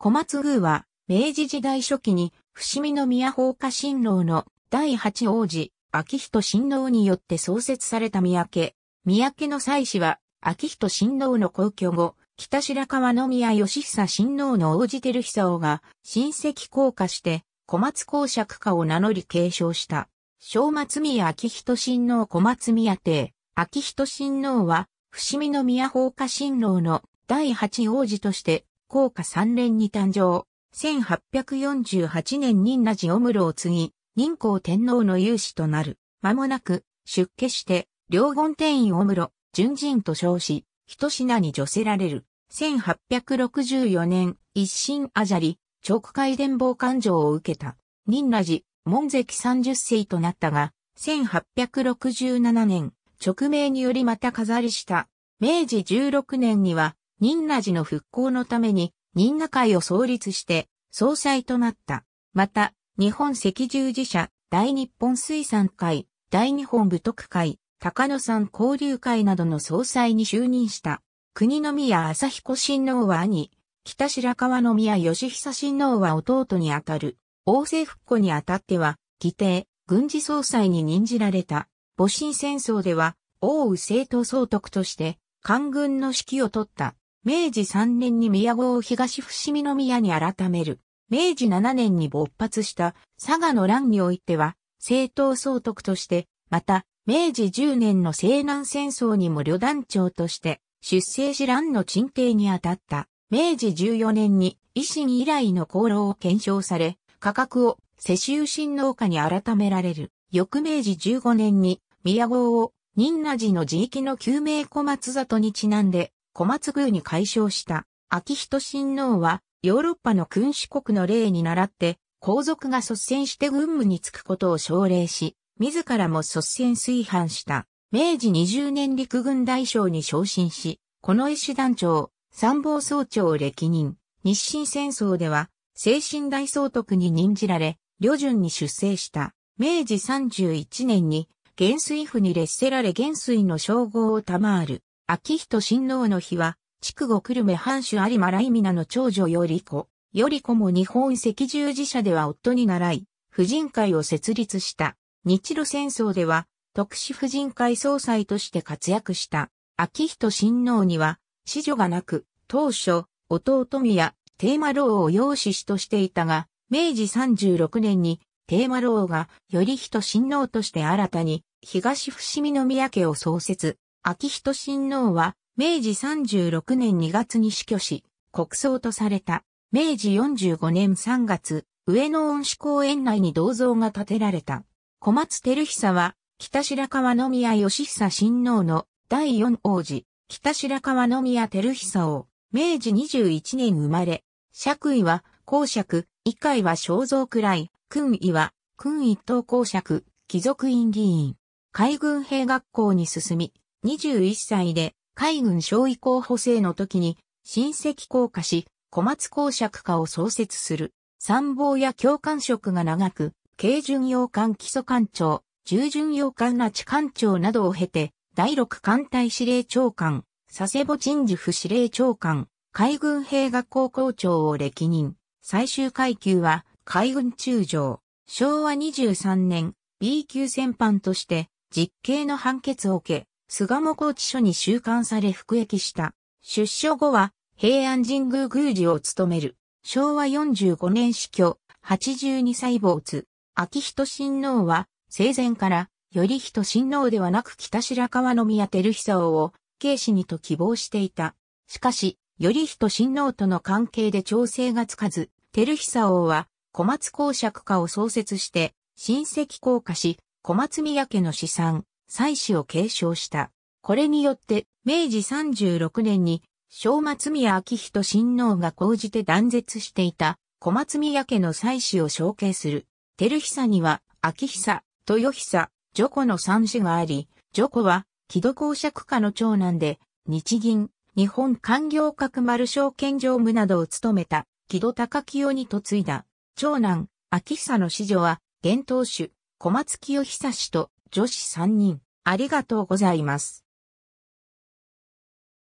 小松宮は、明治時代初期に、伏見宮放火新郎の第八王子、秋人新郎によって創設された三宅。三宅の祭祀は、秋人新郎の皇居後、北白川宮義久新王の王子照久夫が、親戚降下して、小松公爵家を名乗り継承した。正松宮秋人新王小松宮邸、秋人新王は、伏見宮放火新郎の第八王子として、高下3連に誕生。1848年仁和寺オムロを継ぎ、仁光天皇の勇士となる。間もなく、出家して、両言天院オムロ、純人と称し、一品に除せられる。1864年、一心あじゃり、直海伝望勘定を受けた。仁和寺、門関三十世となったが、1867年、直命によりまた飾りした。明治16年には、仁和寺の復興のために仁和会を創立して総裁となった。また、日本赤十字社、大日本水産会、大日本武徳会、高野山交流会などの総裁に就任した。国宮朝彦親王は兄、北白川宮義久親王は弟にあたる。王政復古にあたっては、規定、軍事総裁に任じられた。戊辰戦争では、王宇政党総督として、官軍の指揮を取った。明治3年に宮郷を東伏見宮に改める。明治7年に勃発した佐賀の乱においては、政党総督として、また、明治10年の西南戦争にも旅団長として、出征し乱の鎮定に当たった。明治14年に維新以来の功労を検証され、価格を世襲新農家に改められる。翌明治15年に、宮郷を、仁和寺の地域の救命小松里にちなんで、小松宮に改称した、秋人親王は、ヨーロッパの君主国の例に倣って、皇族が率先して軍務に就くことを奨励し、自らも率先推範した、明治20年陸軍大将に昇進し、この絵師団長、参謀総長を歴任、日清戦争では、精神大総督に任じられ、旅順に出征した、明治31年に、元帥府に列せられ元帥の称号を賜る。秋人親王の日は、筑後久留米藩主有馬美奈の長女より子。より子も日本赤十字社では夫に習い、婦人会を設立した。日露戦争では、特殊婦人会総裁として活躍した。秋人親王には、子女がなく、当初、弟宮、テーマ老を養子子としていたが、明治36年に、テーマ老が、より人親王として新たに、東伏見宮家を創設。秋人親王は、明治36年2月に死去し、国葬とされた、明治45年3月、上野恩賜公園内に銅像が建てられた。小松照久は、北白川宮義久親王の第四王子、北白川宮照久を、明治21年生まれ、爵位は公爵、以下は肖像くらい、君位は、君一等公爵、貴族院議員、海軍兵学校に進み、21歳で海軍将尉候補生の時に親戚降下し、小松公爵家を創設する。参謀や教官職が長く、軽巡洋艦基礎艦長、従巡洋艦拉致艦長などを経て、第六艦隊司令長官、佐世保陳守府司令長官、海軍兵学校校長を歴任。最終階級は海軍中将。昭和23年 B 級戦犯として実刑の判決を受け、菅野高知署に収監され服役した。出所後は、平安神宮宮司を務める。昭和45年死去、82歳没。秋人親王は、生前から、より人親王ではなく北白川宮照久王を、慶死にと希望していた。しかし、より人親王との関係で調整がつかず、照久王は、小松公爵家を創設して、親戚降下し、小松宮家の資産、祭祀を継承した。これによって、明治36年に、正松宮昭仁親王が講じて断絶していた、小松宮家の祭祀を承継する。照久には、昭久、豊久、ョ子の三子があり、ョ子は、木戸公爵家の長男で、日銀、日本官業閣丸証券常務などを務めた、木戸高清に嫁いだ。長男、昭久の子女は、伝統主、小松清久氏と女子3人、ありがとうございます。